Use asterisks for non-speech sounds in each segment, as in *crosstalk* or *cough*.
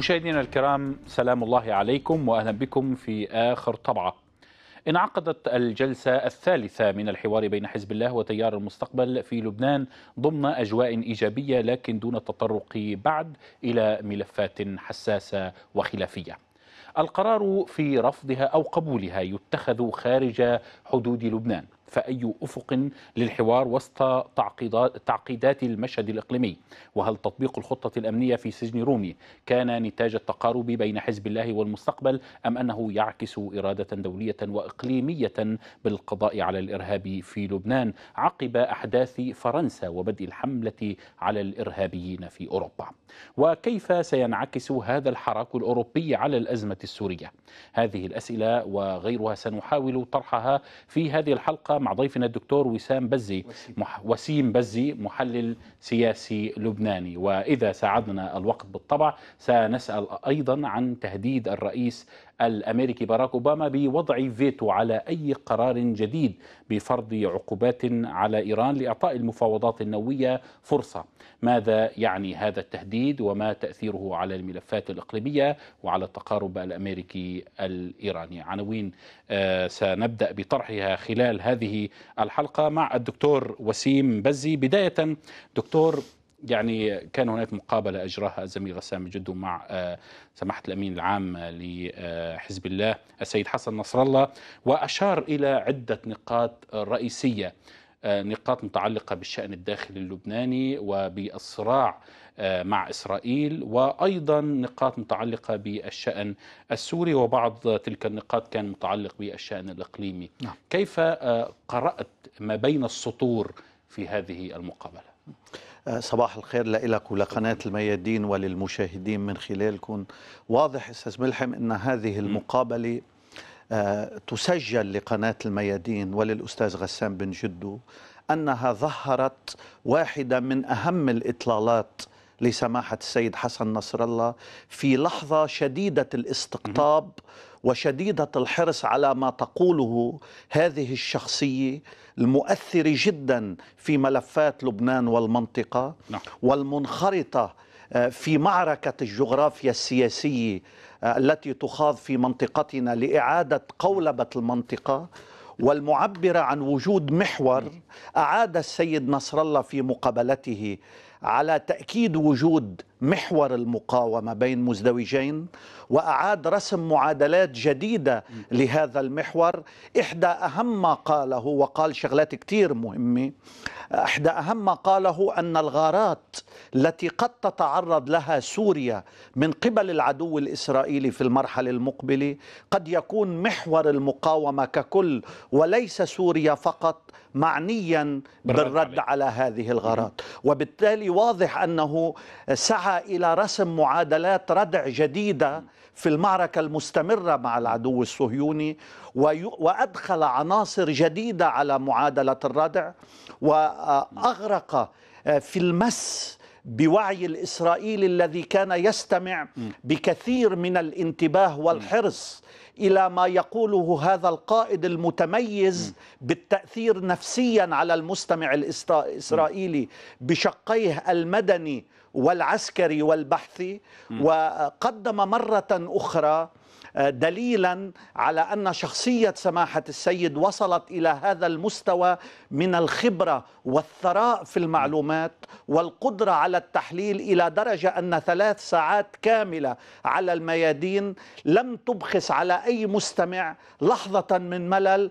مشاهدينا الكرام سلام الله عليكم واهلا بكم في اخر طبعه. انعقدت الجلسه الثالثه من الحوار بين حزب الله وتيار المستقبل في لبنان ضمن اجواء ايجابيه لكن دون التطرق بعد الى ملفات حساسه وخلافيه. القرار في رفضها او قبولها يتخذ خارج حدود لبنان. فأي أفق للحوار وسط تعقيدات, تعقيدات المشهد الإقليمي وهل تطبيق الخطة الأمنية في سجن رومي كان نتاج التقارب بين حزب الله والمستقبل أم أنه يعكس إرادة دولية وإقليمية بالقضاء على الإرهاب في لبنان عقب أحداث فرنسا وبدء الحملة على الإرهابيين في أوروبا وكيف سينعكس هذا الحراك الأوروبي على الأزمة السورية هذه الأسئلة وغيرها سنحاول طرحها في هذه الحلقة مع ضيفنا الدكتور وسام بزي مح وسيم بزي محلل سياسي لبناني وإذا ساعدنا الوقت بالطبع سنسأل أيضا عن تهديد الرئيس الامريكي باراك اوباما بوضع فيتو على اي قرار جديد بفرض عقوبات على ايران لاعطاء المفاوضات النوويه فرصه. ماذا يعني هذا التهديد وما تاثيره على الملفات الاقليميه وعلى التقارب الامريكي الايراني؟ عناوين آه، سنبدا بطرحها خلال هذه الحلقه مع الدكتور وسيم بزي بدايه دكتور يعني كان هناك مقابلة أجراها الزميل غسام جدو مع آه، سماحة الأمين العام لحزب الله السيد حسن نصر الله وأشار إلى عدة نقاط رئيسية آه، نقاط متعلقة بالشأن الداخلي اللبناني وبالصراع آه، مع إسرائيل وأيضا نقاط متعلقة بالشأن السوري وبعض تلك النقاط كان متعلق بالشأن الإقليمي نعم. كيف قرأت ما بين السطور في هذه المقابلة؟ صباح الخير لك ولقناة الميادين وللمشاهدين من خلالكم واضح أستاذ ملحم أن هذه المقابلة آه، تسجل لقناة الميادين وللأستاذ غسان بن جدو أنها ظهرت واحدة من أهم الإطلالات لسماحة السيد حسن نصر الله في لحظة شديدة الاستقطاب وشديده الحرص على ما تقوله هذه الشخصيه المؤثره جدا في ملفات لبنان والمنطقه نعم. والمنخرطه آه، في معركه الجغرافيا السياسيه آه، التي تخاض في منطقتنا لاعاده قولبه المنطقه والمعبره عن وجود محور اعاد السيد نصر الله في مقابلته على تاكيد وجود محور المقاومة بين مزدوجين وأعاد رسم معادلات جديدة لهذا المحور إحدى أهم ما قاله وقال شغلات كثير مهمة إحدى أهم ما قاله أن الغارات التي قد تتعرض لها سوريا من قبل العدو الإسرائيلي في المرحلة المقبلة قد يكون محور المقاومة ككل وليس سوريا فقط معنيا بالرد على هذه الغارات وبالتالي واضح أنه سعى الى رسم معادلات ردع جديده في المعركه المستمره مع العدو الصهيوني وادخل عناصر جديده على معادله الردع واغرق آه، في المس بوعي الاسرائيلي الذي كان يستمع بكثير من الانتباه والحرص الى ما يقوله هذا القائد المتميز بالتاثير نفسيا على المستمع الاسرائيلي بشقيه المدني والعسكري والبحثي وقدم مرة أخرى آه، دليلا على ان شخصيه سماحه السيد وصلت الى هذا المستوى من الخبره والثراء في المعلومات والقدرة على التحليل إلى درجة أن ثلاث ساعات كاملة على الميادين لم تبخس على أي مستمع لحظة من ملل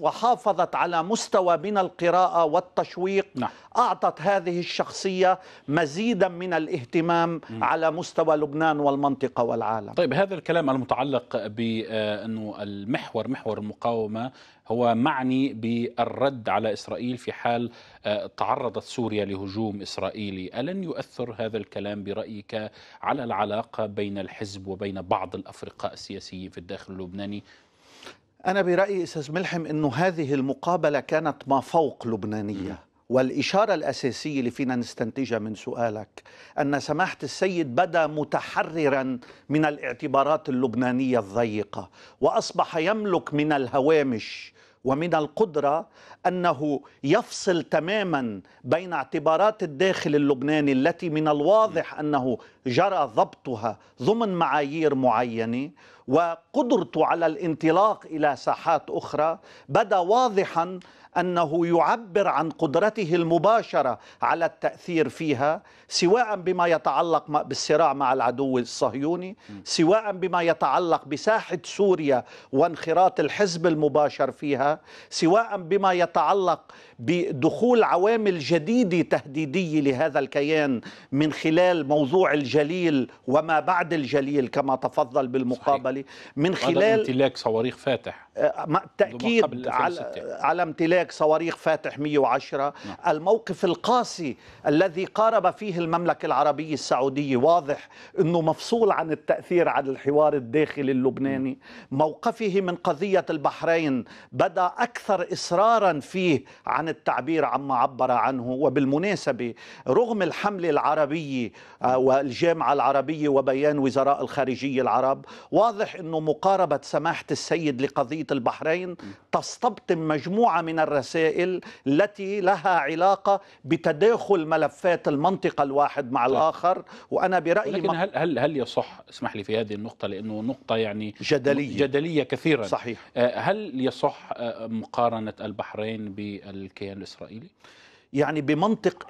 وحافظت على مستوى من القراءة والتشويق نعم. أعطت هذه الشخصية مزيدا من الاهتمام م. على مستوى لبنان والمنطقة والعالم طيب هذا الكلام المتعلق بأنه المحور محور المقاومة هو معني بالرد على إسرائيل في حال آه، تعرضت سوريا لهجوم إسرائيلي ألن يؤثر هذا الكلام برأيك على العلاقة بين الحزب وبين بعض الأفرقاء السياسيين في الداخل اللبناني أنا برأيي أستاذ ملحم أنه هذه المقابلة كانت ما فوق لبنانية والإشارة الأساسية اللي فينا نستنتجها من سؤالك أن سماحة السيد بدا متحررا من الاعتبارات اللبنانية الضيقة وأصبح يملك من الهوامش ومن القدرة أنه يفصل تماما بين اعتبارات الداخل اللبناني التي من الواضح أنه جرى ضبطها ضمن معايير معينة وقدرته على الانطلاق إلى ساحات أخرى بدا واضحا أنه يعبر عن قدرته المباشرة على التأثير فيها سواء بما يتعلق بالصراع مع العدو الصهيوني سواء بما يتعلق بساحة سوريا وانخراط الحزب المباشر فيها سواء بما يتعلق بدخول عوامل جديدة تهديدية لهذا الكيان من خلال موضوع الجليل وما بعد الجليل كما تفضل بالمقابلة صحيح. من خلال امتلاك صواريخ فاتح آه، تأكيد على, على امتلاك صواريخ فاتح 110 نعم. الموقف القاسي الذي قارب فيه المملكة العربية السعودية واضح أنه مفصول عن التأثير على الحوار الداخلي اللبناني موقفه من قضية البحرين بدأ أكثر إصرارا فيه عن عن التعبير عما عبر عنه وبالمناسبة رغم الحملة العربية آه، والجامعة العربية وبيان وزراء الخارجية العرب واضح أنه مقاربة سماحة السيد لقضية البحرين تستبطن مجموعة من الرسائل التي لها علاقة بتداخل ملفات المنطقة الواحد مع طيب. الآخر وأنا برأيي لكن هل, هل, هل يصح اسمح لي في هذه النقطة لأنه نقطة يعني جدلية, جدلية كثيرا صحيح آه، هل يصح آه، مقارنة البحرين بال الكيان الاسرائيلي يعني بمنطق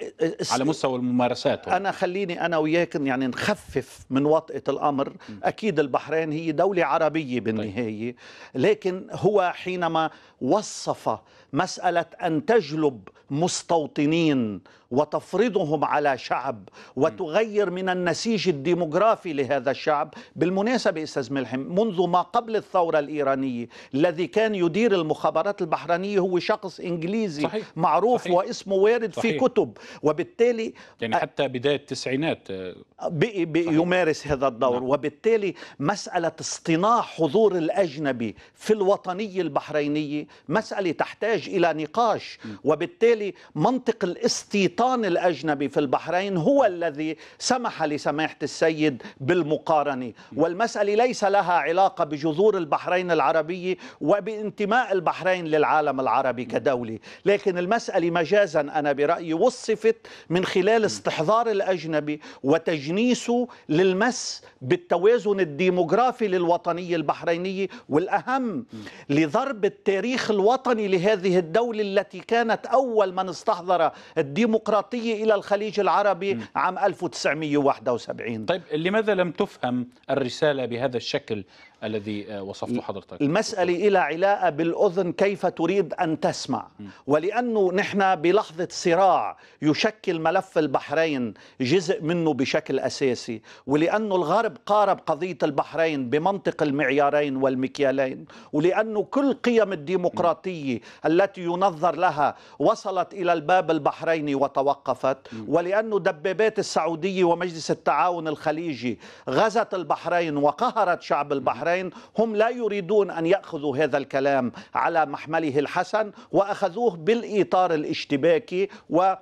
على مستوى الممارسات انا خليني انا وياك يعني نخفف من وطئه الامر اكيد البحرين هي دوله عربيه طيب. بالنهايه لكن هو حينما وصف مساله ان تجلب مستوطنين وتفرضهم على شعب وتغير من النسيج الديموغرافي لهذا الشعب بالمناسبة أستاذ ملحم منذ ما قبل الثورة الإيرانية الذي كان يدير المخابرات البحرينية هو شخص إنجليزي صحيح. معروف صحيح. واسمه وارد صحيح. في كتب وبالتالي يعني حتى بداية التسعينات آه، بقي يمارس هذا الدور نعم. وبالتالي مسألة اصطناع حضور الأجنبي في الوطنية البحرينية مسألة تحتاج إلى نقاش م. وبالتالي منطق الاستيطان الشيطان الأجنبي في البحرين هو الذي سمح لسماحة السيد بالمقارنة والمسألة ليس لها علاقة بجذور البحرين العربية وبانتماء البحرين للعالم العربي كدولة لكن المسألة مجازا أنا برأيي وصفت من خلال استحضار الأجنبي وتجنيسه للمس بالتوازن الديموغرافي للوطنية البحرينية والأهم لضرب التاريخ الوطني لهذه الدولة التي كانت أول من استحضر الديمقراطية الديمقراطية إلى الخليج العربي م. عام 1971 طيب لماذا لم تفهم الرسالة بهذا الشكل الذي آه، وصفته حضرتك المسألة إلى علاقة بالأذن كيف تريد أن تسمع ولأنه نحن بلحظة صراع يشكل ملف البحرين جزء منه بشكل أساسي ولأنه الغرب قارب قضية البحرين بمنطق المعيارين والمكيالين ولأنه كل قيم الديمقراطية التي ينظر لها وصلت إلى الباب البحريني وتوقفت ولأنه دبابات السعودية ومجلس التعاون الخليجي غزت البحرين وقهرت شعب البحرين البحرين هم لا يريدون أن يأخذوا هذا الكلام على محمله الحسن وأخذوه بالإطار الاشتباكي و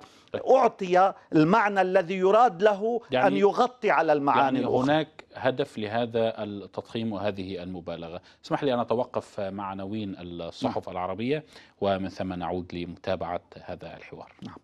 أعطي المعنى الذي يراد له يعني أن يغطي على المعاني يعني هناك هدف لهذا التضخيم وهذه المبالغة اسمح لي أن أتوقف مع عناوين الصحف نعم. العربية ومن ثم نعود لمتابعة هذا الحوار نعم.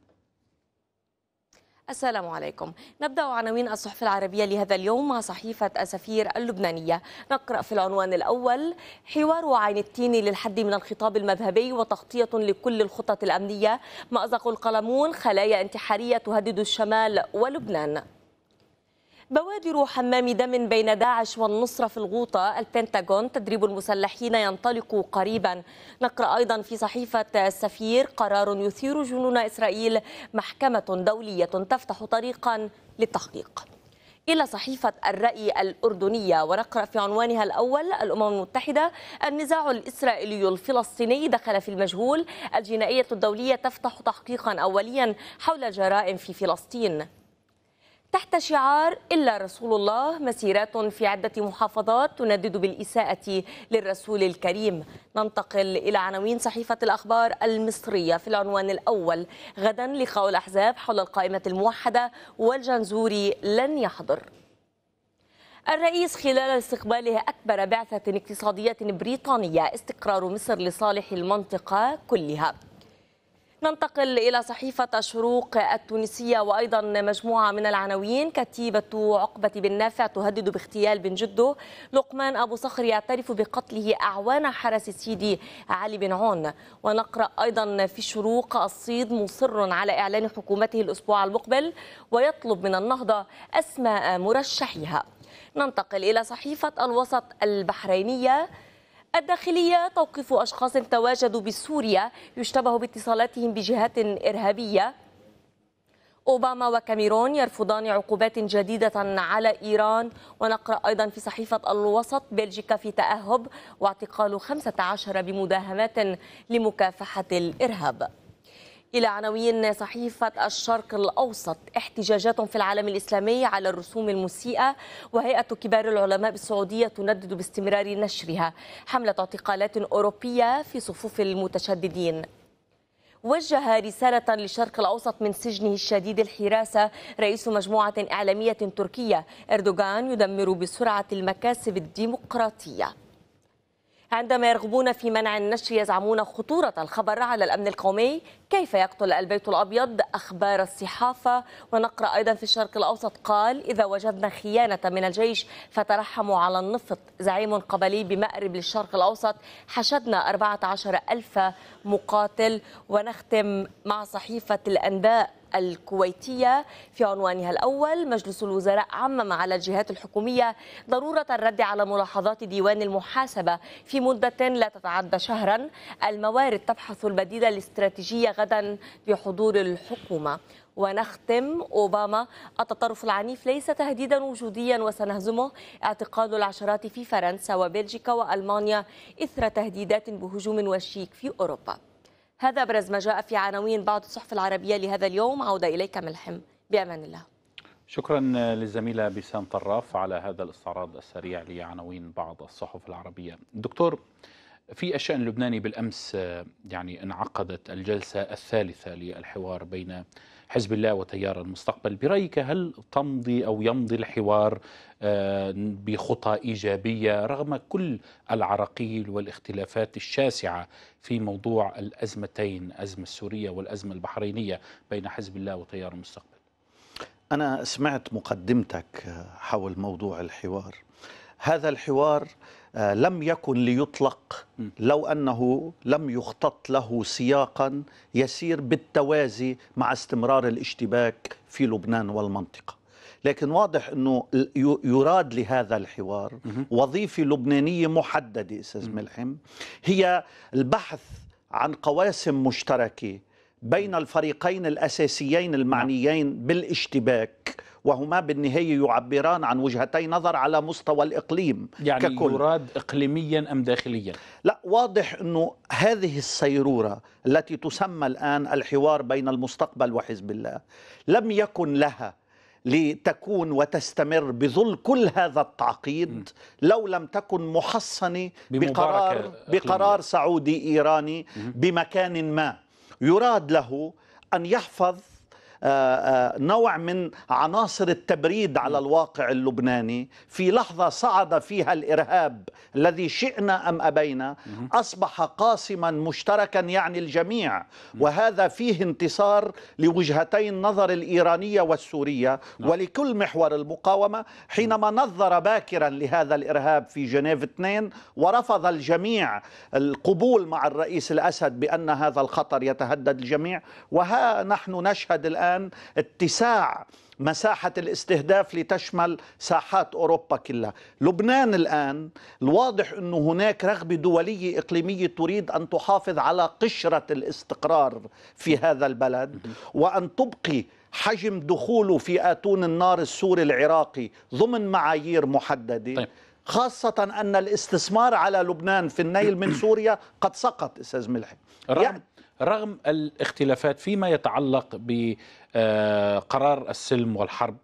السلام عليكم نبدأ عناوين الصحف العربية لهذا اليوم مع صحيفة السفير اللبنانية نقرأ في العنوان الأول حوار عين التين للحد من الخطاب المذهبي وتغطية لكل الخطط الأمنية مأزق القلمون خلايا انتحارية تهدد الشمال ولبنان بوادر حمام دم بين داعش والنصرة في الغوطة البنتاغون تدريب المسلحين ينطلق قريبا نقرأ أيضا في صحيفة السفير قرار يثير جنون إسرائيل محكمة دولية تفتح طريقا للتحقيق إلى صحيفة الرأي الأردنية ونقرأ في عنوانها الأول الأمم المتحدة النزاع الإسرائيلي الفلسطيني دخل في المجهول الجنائية الدولية تفتح تحقيقا أوليا حول جرائم في فلسطين تحت شعار إلا رسول الله مسيرات في عدة محافظات تندد بالإساءة للرسول الكريم ننتقل إلى عناوين صحيفة الأخبار المصرية في العنوان الأول غدا لقاء الأحزاب حول القائمة الموحدة والجنزوري لن يحضر الرئيس خلال استقباله أكبر بعثة اقتصادية بريطانية استقرار مصر لصالح المنطقة كلها ننتقل إلى صحيفة شروق التونسية وأيضا مجموعة من العناوين كتيبة عقبة بن نافع تهدد باغتيال بن جده لقمان أبو صخر يعترف بقتله أعوان حرس سيدي علي بن عون ونقرأ أيضا في شروق الصيد مصر على إعلان حكومته الأسبوع المقبل ويطلب من النهضة أسماء مرشحيها ننتقل إلى صحيفة الوسط البحرينية الداخلية توقيف أشخاص تواجدوا بسوريا يشتبه باتصالاتهم بجهات إرهابية أوباما وكاميرون يرفضان عقوبات جديدة على إيران ونقرأ أيضا في صحيفة الوسط بلجيكا في تأهب واعتقال 15 بمداهمات لمكافحة الإرهاب إلى عناوين صحيفة الشرق الأوسط احتجاجات في العالم الإسلامي على الرسوم المسيئة وهيئة كبار العلماء بالسعودية تندد باستمرار نشرها حملة اعتقالات أوروبية في صفوف المتشددين وجه رسالة للشرق الأوسط من سجنه الشديد الحراسة رئيس مجموعة إعلامية تركية أردوغان يدمر بسرعة المكاسب الديمقراطية عندما يرغبون في منع النشر يزعمون خطورة الخبر على الأمن القومي كيف يقتل البيت الأبيض أخبار الصحافة ونقرأ أيضا في الشرق الأوسط قال إذا وجدنا خيانة من الجيش فترحموا على النفط زعيم قبلي بمأرب للشرق الأوسط حشدنا 14 ألف مقاتل ونختم مع صحيفة الأنباء الكويتية في عنوانها الأول مجلس الوزراء عمم على الجهات الحكومية ضرورة الرد على ملاحظات ديوان المحاسبة في مدة لا تتعدى شهرا الموارد تبحث البديل الاستراتيجية غدا بحضور الحكومة ونختم أوباما التطرف العنيف ليس تهديدا وجوديا وسنهزمه اعتقال العشرات في فرنسا وبلجيكا وألمانيا إثر تهديدات بهجوم وشيك في أوروبا هذا أبرز ما جاء في عناوين بعض الصحف العربية لهذا اليوم عودة إليك ملحم بأمان الله شكرا للزميلة بسام طراف على هذا الاستعراض السريع لعناوين بعض الصحف العربية دكتور في الشأن اللبناني بالأمس آه، يعني انعقدت الجلسة الثالثة للحوار بين حزب الله وتيار المستقبل برأيك هل تمضي أو يمضي الحوار آه، بخطى إيجابية رغم كل العراقيل والاختلافات الشاسعة في موضوع الأزمتين أزمة السورية والأزمة البحرينية بين حزب الله وتيار المستقبل أنا سمعت مقدمتك آه، حول موضوع الحوار هذا الحوار آه، لم يكن ليطلق لو أنه لم يخطط له سياقا يسير بالتوازي مع استمرار الاشتباك في لبنان والمنطقة لكن واضح أنه يراد لهذا الحوار وظيفة لبنانية محددة أستاذ ملحم هي البحث عن قواسم مشتركة بين الفريقين الأساسيين المعنيين نعم. بالاشتباك وهما بالنهاية يعبران عن وجهتي نظر على مستوى الإقليم يعني ككل. يراد إقليميا أم داخليا لا واضح أنه هذه السيرورة التي تسمى الآن الحوار بين المستقبل وحزب الله لم يكن لها لتكون وتستمر بظل كل هذا التعقيد لو لم تكن محصنه بقرار بقرار سعودي ايراني بمكان ما يراد له ان يحفظ آه، آه، نوع من عناصر التبريد على الواقع اللبناني في لحظة صعد فيها الإرهاب الذي شئنا أم أبينا أصبح قاسما مشتركا يعني الجميع وهذا فيه انتصار لوجهتي النظر الإيرانية والسورية نعم. ولكل محور المقاومة حينما نظر باكرا لهذا الإرهاب في جنيف 2 ورفض الجميع القبول مع الرئيس الأسد بأن هذا الخطر يتهدد الجميع وها نحن نشهد الآن الآن اتساع مساحة الاستهداف لتشمل ساحات أوروبا كلها لبنان الآن الواضح أنه هناك رغبة دولية إقليمية تريد أن تحافظ على قشرة الاستقرار في هذا البلد وأن تبقي حجم دخوله في آتون النار السوري العراقي ضمن معايير محددة طيب. خاصة أن الاستثمار على لبنان في النيل من سوريا قد سقط أستاذ ملحي رغم الاختلافات فيما يتعلق بقرار السلم والحرب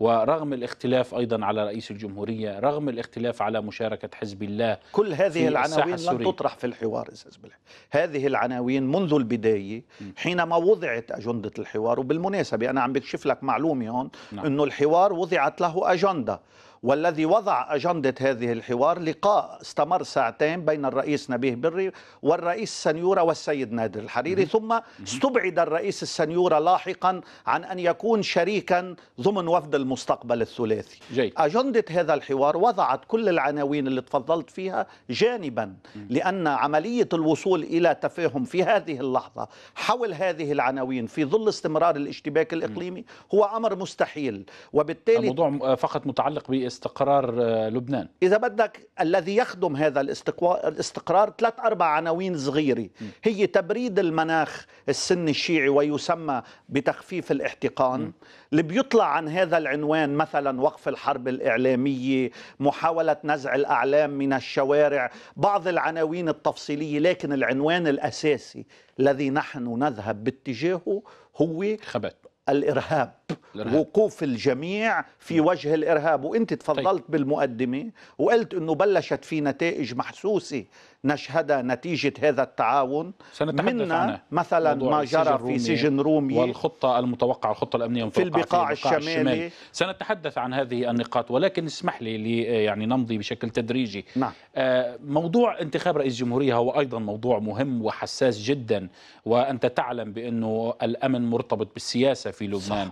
ورغم الاختلاف ايضا على رئيس الجمهوريه، رغم الاختلاف على مشاركه حزب الله كل هذه العناوين لم تطرح في الحوار استاذ بلح. هذه العناوين منذ البدايه حينما وضعت اجنده الحوار وبالمناسبه انا عم بكشف لك معلومه هون نعم. انه الحوار وضعت له اجنده والذي وضع أجندة هذه الحوار لقاء استمر ساعتين بين الرئيس نبيه بري والرئيس السنيورة والسيد نادر الحريري ثم استبعد الرئيس السنيورة لاحقا عن أن يكون شريكا ضمن وفد المستقبل الثلاثي جي. أجندة هذا الحوار وضعت كل العناوين اللي تفضلت فيها جانبا لأن عملية الوصول إلى تفاهم في هذه اللحظة حول هذه العناوين في ظل استمرار الاشتباك الإقليمي هو أمر مستحيل وبالتالي الموضوع آه، فقط متعلق ب استقرار آه، لبنان إذا بدك الذي يخدم هذا الاستقرار ثلاث أربع عناوين صغيرة هي تبريد المناخ السني الشيعي ويسمى بتخفيف الاحتقان م. اللي بيطلع عن هذا العنوان مثلا وقف الحرب الإعلامية محاولة نزع الأعلام من الشوارع بعض العناوين التفصيلية لكن العنوان الأساسي الذي نحن نذهب باتجاهه هو خبت الإرهاب الإرهاب. وقوف الجميع في نعم. وجه الارهاب وانت طيب. تفضلت طيب. بالمقدمه وقلت انه بلشت في نتائج محسوسه نشهدها نتيجه هذا التعاون سنتحدث منا مثلا ما جرى في سجن رومي والخطه المتوقعه الخطه الامنيه في البقاع, في البقاع الشمالي. الشمالي سنتحدث عن هذه النقاط ولكن اسمح لي, لي يعني نمضي بشكل تدريجي نعم. آه موضوع انتخاب رئيس جمهوريه هو ايضا موضوع مهم وحساس جدا وانت تعلم بانه الامن مرتبط بالسياسه في لبنان صح.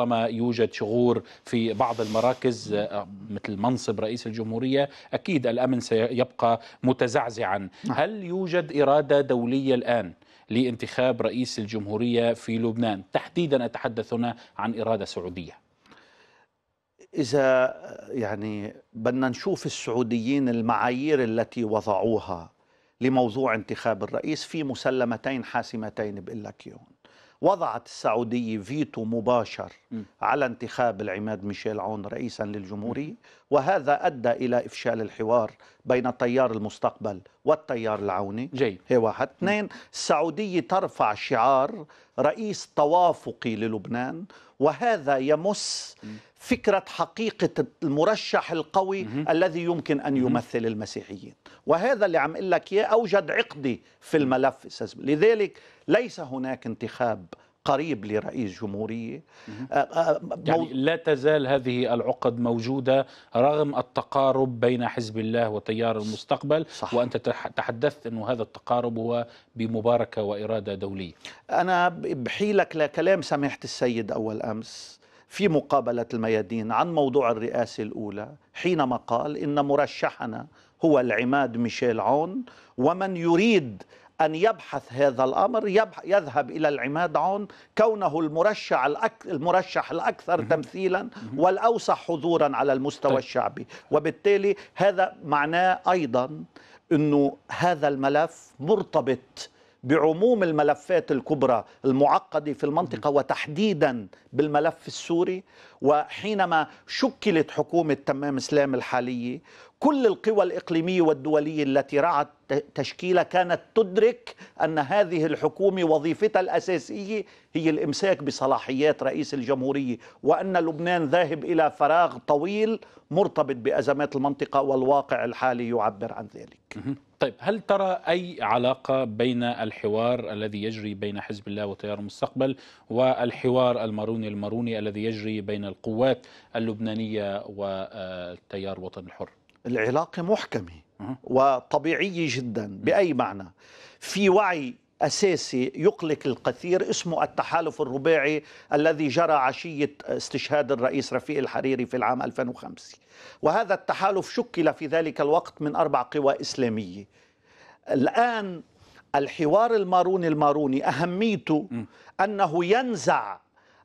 طالما يوجد شغور في بعض المراكز مثل منصب رئيس الجمهورية أكيد الأمن سيبقى متزعزعا نعم. هل يوجد إرادة دولية الآن لانتخاب رئيس الجمهورية في لبنان تحديدا أتحدث هنا عن إرادة سعودية إذا يعني بدنا نشوف السعوديين المعايير التي وضعوها لموضوع انتخاب الرئيس في مسلمتين حاسمتين بقول لك اياهم وضعت السعودية فيتو مباشر م. على انتخاب العماد ميشيل عون رئيسا للجمهورية وهذا أدى إلى إفشال الحوار بين تيار المستقبل والتيار العوني جيد هي واحد اثنين السعودية ترفع شعار رئيس توافقي للبنان وهذا يمس م. فكرة حقيقة المرشح القوي مم. الذي يمكن أن يمثل مم. المسيحيين وهذا اللي عم أقول لك إياه أوجد عقدي في الملف لذلك ليس هناك انتخاب قريب لرئيس جمهورية آه، آه، آه، يعني لا تزال هذه العقد موجودة رغم التقارب بين حزب الله وتيار المستقبل صح. وأنت تحدثت أن هذا التقارب هو بمباركة وإرادة دولية أنا بحيلك لكلام سماحة السيد أول أمس في مقابلة الميادين عن موضوع الرئاسة الأولى حينما قال إن مرشحنا هو العماد ميشيل عون ومن يريد أن يبحث هذا الأمر يذهب إلى العماد عون كونه المرشح, الأك... المرشح الأكثر تمثيلا والأوسع حضورا على المستوى طيب. الشعبي وبالتالي هذا معناه أيضا أنه هذا الملف مرتبط بعموم الملفات الكبرى المعقدة في المنطقة وتحديدا بالملف السوري وحينما شكلت حكومة تمام سلام الحالية كل القوى الإقليمية والدولية التي رعت تشكيلة كانت تدرك أن هذه الحكومة وظيفتها الأساسية هي الإمساك بصلاحيات رئيس الجمهورية وأن لبنان ذاهب إلى فراغ طويل مرتبط بأزمات المنطقة والواقع الحالي يعبر عن ذلك طيب هل ترى أي علاقة بين الحوار الذي يجري بين حزب الله وتيار المستقبل والحوار الماروني الماروني الذي يجري بين القوات اللبنانية وتيار الوطني الحر العلاقة محكمة وطبيعية جدا بأي معنى في وعي أساسي يقلق الكثير اسمه التحالف الرباعي الذي جرى عشية استشهاد الرئيس رفيق الحريري في العام 2005 وهذا التحالف شكل في ذلك الوقت من أربع قوى إسلامية الآن الحوار الماروني الماروني أهميته أنه ينزع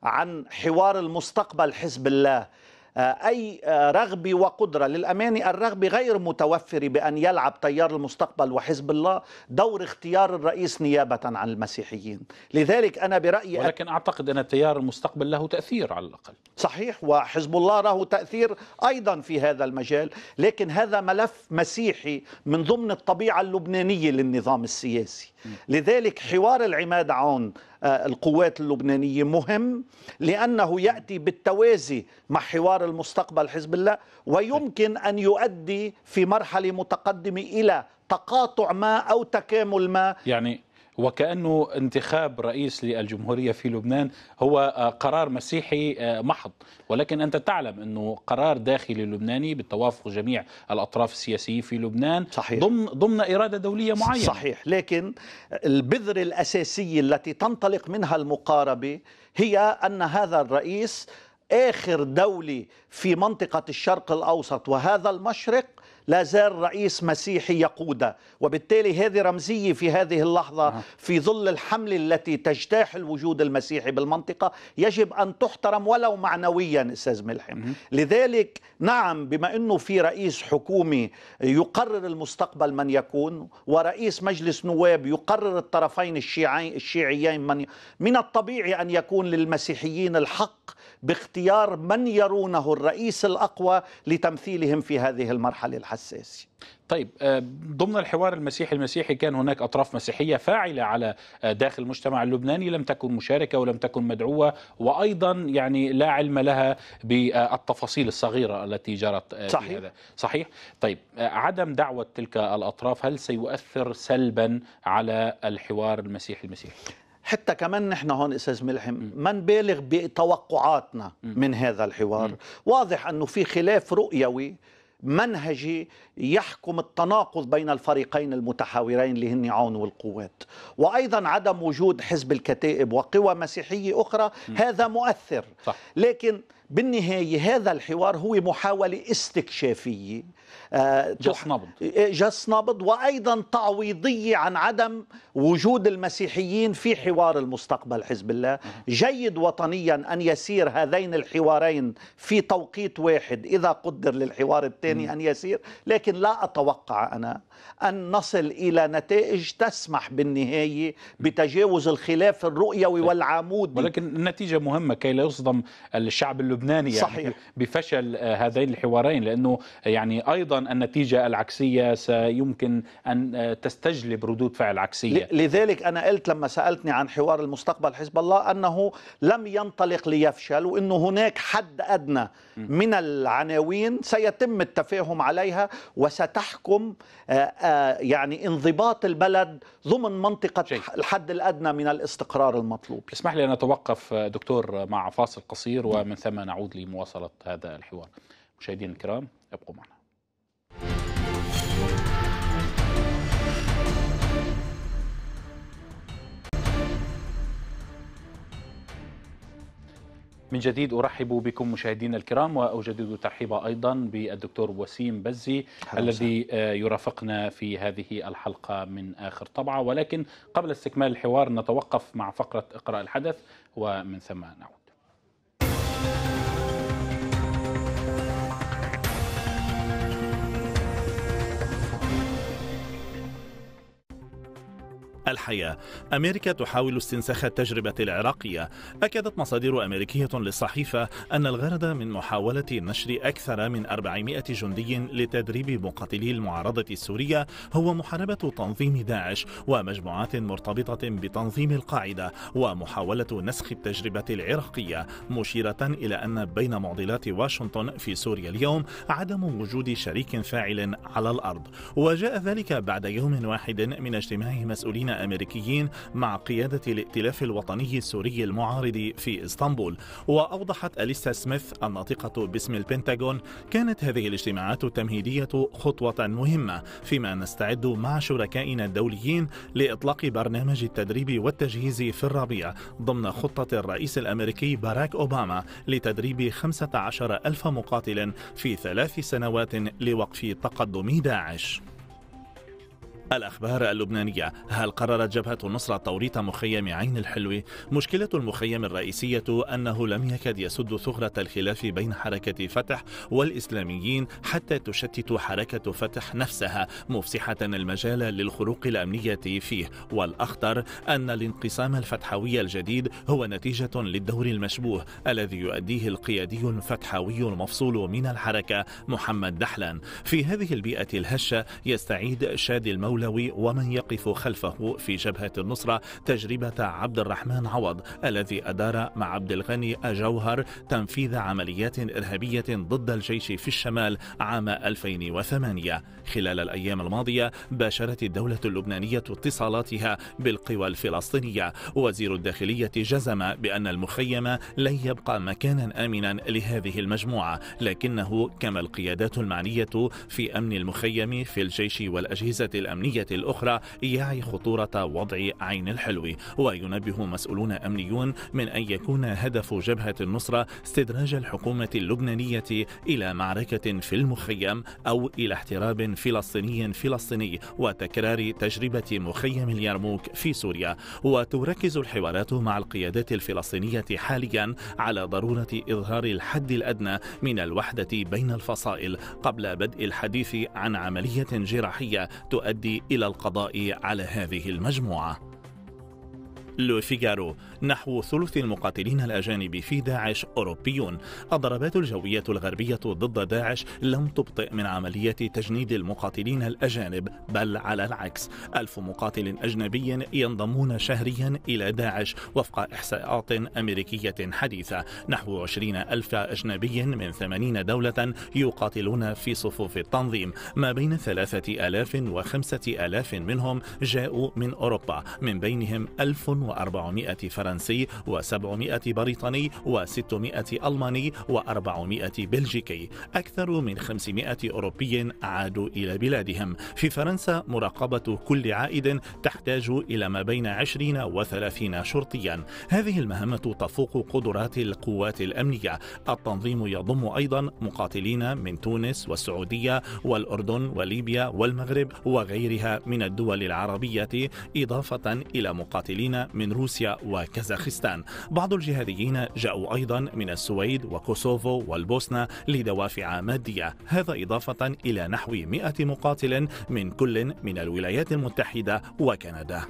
عن حوار المستقبل حزب الله آه، أي آه، رغبة وقدرة للأماني الرغبة غير متوفرة بأن يلعب تيار المستقبل وحزب الله دور اختيار الرئيس نيابة عن المسيحيين لذلك أنا برأيي ولكن أعتقد أن تيار المستقبل له تأثير على الأقل صحيح وحزب الله له تأثير أيضا في هذا المجال لكن هذا ملف مسيحي من ضمن الطبيعة اللبنانية للنظام السياسي لذلك حوار العماد عون آه، القوات اللبنانية مهم لأنه يأتي بالتوازي مع حوار المستقبل حزب الله ويمكن أن يؤدي في مرحلة متقدمة إلى تقاطع ما أو تكامل ما يعني وكأنه انتخاب رئيس للجمهورية في لبنان هو آه، قرار مسيحي آه، محض ولكن أنت تعلم أنه قرار داخلي لبناني بالتوافق جميع الأطراف السياسية في لبنان صحيح. ضمن, ضمن إرادة دولية معينة صحيح لكن البذر الاساسيه التي تنطلق منها المقاربة هي أن هذا الرئيس آخر دولة في منطقة الشرق الأوسط وهذا المشرق لا زال رئيس مسيحي يقوده وبالتالي هذه رمزية في هذه اللحظة نعم. في ظل الحملة التي تجتاح الوجود المسيحي بالمنطقة يجب أن تحترم ولو معنويا أستاذ ملحم لذلك نعم بما أنه في رئيس حكومي يقرر المستقبل من يكون ورئيس مجلس نواب يقرر الطرفين الشيعيين من ي... من الطبيعي أن يكون للمسيحيين الحق باختيار من يرونه الرئيس الأقوى لتمثيلهم في هذه المرحلة الحديثة. حساسي طيب آه، ضمن الحوار المسيحي المسيحي كان هناك أطراف مسيحية فاعلة على آه، داخل المجتمع اللبناني لم تكن مشاركة ولم تكن مدعوة وأيضا يعني لا علم لها بالتفاصيل الصغيرة التي جرت آه، صحيح. في هذا صحيح طيب عدم دعوة تلك الأطراف هل سيؤثر سلبا على الحوار المسيحي المسيحي؟ حتى كمان نحن هون استاذ ملحم ما نبالغ بتوقعاتنا من هذا الحوار واضح انه في خلاف رؤيوي منهجي يحكم التناقض بين الفريقين المتحاورين اللي هن عون والقوات وأيضا عدم وجود حزب الكتائب وقوى مسيحية أخرى هذا مؤثر صح. لكن بالنهاية هذا الحوار هو محاولة استكشافية آه، جس نبض آه، جس نبض وأيضا تعويضية عن عدم وجود المسيحيين في حوار المستقبل حزب الله جيد وطنيا أن يسير هذين الحوارين في توقيت واحد إذا قدر للحوار الثاني أن يسير لكن لا أتوقع أنا أن نصل إلى نتائج تسمح بالنهاية بتجاوز الخلاف الرؤيوي والعمودي ولكن النتيجة مهمة كي لا يصدم الشعب اللبناني يعني صحيح. بفشل آه، هذين الحوارين لأنه يعني أيضا ايضا النتيجه العكسيه سيمكن ان آه، تستجلب ردود فعل عكسيه لذلك انا قلت لما سالتني عن حوار المستقبل حزب الله انه لم ينطلق ليفشل وانه هناك حد ادنى من العناوين سيتم التفاهم عليها وستحكم آه، آه، يعني انضباط البلد ضمن منطقه جيد. الحد الادنى من الاستقرار المطلوب اسمح لي ان اتوقف دكتور مع فاصل قصير ومن ثم نعود لمواصله هذا الحوار مشاهدينا الكرام ابقوا معنا من جديد أرحب بكم مشاهدينا الكرام وأجدد الترحيب أيضا بالدكتور وسيم بزي الذي آه، يرافقنا في هذه الحلقة من آخر طبعة ولكن قبل استكمال الحوار نتوقف مع فقرة اقرأ الحدث ومن ثم نعود الحياة أمريكا تحاول استنساخ التجربة العراقية أكدت مصادر أمريكية للصحيفة أن الغرض من محاولة نشر أكثر من 400 جندي لتدريب مقاتلي المعارضة السورية هو محاربة تنظيم داعش ومجموعات مرتبطة بتنظيم القاعدة ومحاولة نسخ التجربة العراقية مشيرة إلى أن بين معضلات واشنطن في سوريا اليوم عدم وجود شريك فاعل على الأرض وجاء ذلك بعد يوم واحد من اجتماع مسؤولين أمريكيين مع قيادة الائتلاف الوطني السوري المعارض في إسطنبول وأوضحت أليسا سميث الناطقة باسم البنتاغون كانت هذه الاجتماعات التمهيدية خطوة مهمة فيما نستعد مع شركائنا الدوليين لإطلاق برنامج التدريب والتجهيز في الربيع ضمن خطة الرئيس الأمريكي باراك أوباما لتدريب 15 ألف مقاتل في ثلاث سنوات لوقف تقدم داعش الأخبار اللبنانية هل قررت جبهة النصرة توريط مخيم عين الحلوة؟ مشكلة المخيم الرئيسية أنه لم يكد يسد ثغرة الخلاف بين حركة فتح والإسلاميين حتى تشتت حركة فتح نفسها مفسحة المجال للخروق الأمنية فيه والأخطر أن الانقسام الفتحوي الجديد هو نتيجة للدور المشبوه الذي يؤديه القيادي الفتحوي المفصول من الحركة محمد دحلان في هذه البيئة الهشة يستعيد شادي المولى العولوي ومن يقف خلفه في جبهة النصرة تجربة عبد الرحمن عوض الذي أدار مع عبد الغني أجوهر تنفيذ عمليات إرهابية ضد الجيش في الشمال عام 2008 خلال الأيام الماضية باشرت الدولة اللبنانية اتصالاتها بالقوى الفلسطينية وزير الداخلية جزم بأن المخيم لن يبقى مكانا آمنا لهذه المجموعة لكنه كما القيادات المعنية في أمن المخيم في الجيش والأجهزة الأمنية الأمنية الأخرى يعي خطورة وضع عين الحلو وينبه مسؤولون أمنيون من أن يكون هدف جبهة النصرة استدراج الحكومة اللبنانية إلى معركة في المخيم أو إلى احتراب فلسطيني فلسطيني وتكرار تجربة مخيم اليرموك في سوريا وتركز الحوارات مع القيادات الفلسطينية حاليا على ضرورة إظهار الحد الأدنى من الوحدة بين الفصائل قبل بدء الحديث عن عملية جراحية تؤدي الى القضاء على هذه المجموعه لو فيغارو نحو ثلث المقاتلين الأجانب في داعش أوروبيون الضربات الجوية الغربية ضد داعش لم تبطئ من عملية تجنيد المقاتلين الأجانب بل على العكس ألف مقاتل أجنبي ينضمون شهريا إلى داعش وفق إحصاءات أمريكية حديثة نحو 20 ألف أجنبي من 80 دولة يقاتلون في صفوف التنظيم ما بين 3000 و 5000 منهم جاءوا من أوروبا من بينهم 1000 و400 فرنسي و700 بريطاني و600 ألماني و400 بلجيكي أكثر من 500 أوروبي عادوا إلى بلادهم في فرنسا مراقبة كل عائد تحتاج إلى ما بين 20 و 30 شرطيا هذه المهمة تفوق قدرات القوات الأمنية التنظيم يضم أيضا مقاتلين من تونس والسعودية والأردن وليبيا والمغرب وغيرها من الدول العربية إضافة إلى مقاتلين من روسيا وكازاخستان بعض الجهاديين جاءوا أيضا من السويد وكوسوفو والبوسنة لدوافع مادية هذا إضافة إلى نحو 100 مقاتل من كل من الولايات المتحدة وكندا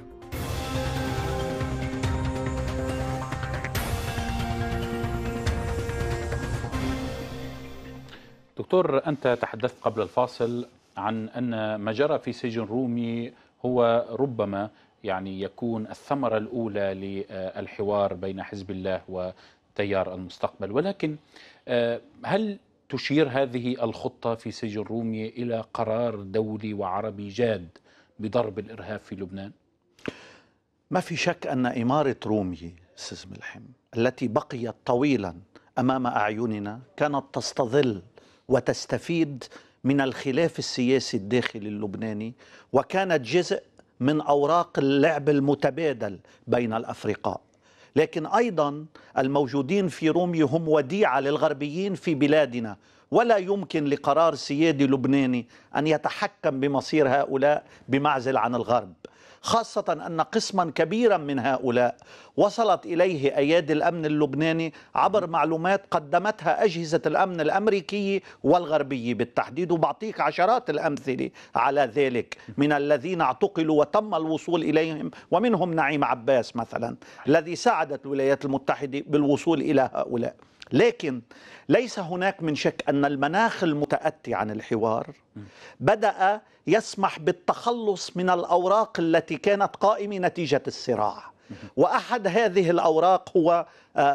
دكتور أنت تحدثت قبل الفاصل عن أن ما جرى في سجن رومي هو ربما يعني يكون الثمرة الأولى للحوار بين حزب الله وتيار المستقبل ولكن آه، هل تشير هذه الخطة في سجن رومي إلى قرار دولي وعربي جاد بضرب الإرهاب في لبنان؟ ما في شك أن إمارة رومي سيزم الحم التي بقيت طويلا أمام أعيننا كانت تستظل وتستفيد من الخلاف السياسي الداخلي اللبناني وكانت جزء من أوراق اللعب المتبادل بين الأفرقاء لكن أيضا الموجودين في رومي هم وديعة للغربيين في بلادنا ولا يمكن لقرار سيادي لبناني أن يتحكم بمصير هؤلاء بمعزل عن الغرب خاصة أن قسما كبيرا من هؤلاء وصلت إليه أيادي الأمن اللبناني عبر معلومات قدمتها أجهزة الأمن الأمريكي والغربي بالتحديد وبعطيك عشرات الأمثلة على ذلك من الذين اعتقلوا وتم الوصول إليهم ومنهم نعيم عباس مثلا الذي ساعدت الولايات المتحدة بالوصول إلى هؤلاء لكن ليس هناك من شك أن المناخ المتأتي عن الحوار بدأ يسمح بالتخلص من الأوراق التي كانت قائمة نتيجة الصراع وأحد هذه الأوراق هو آه، آه،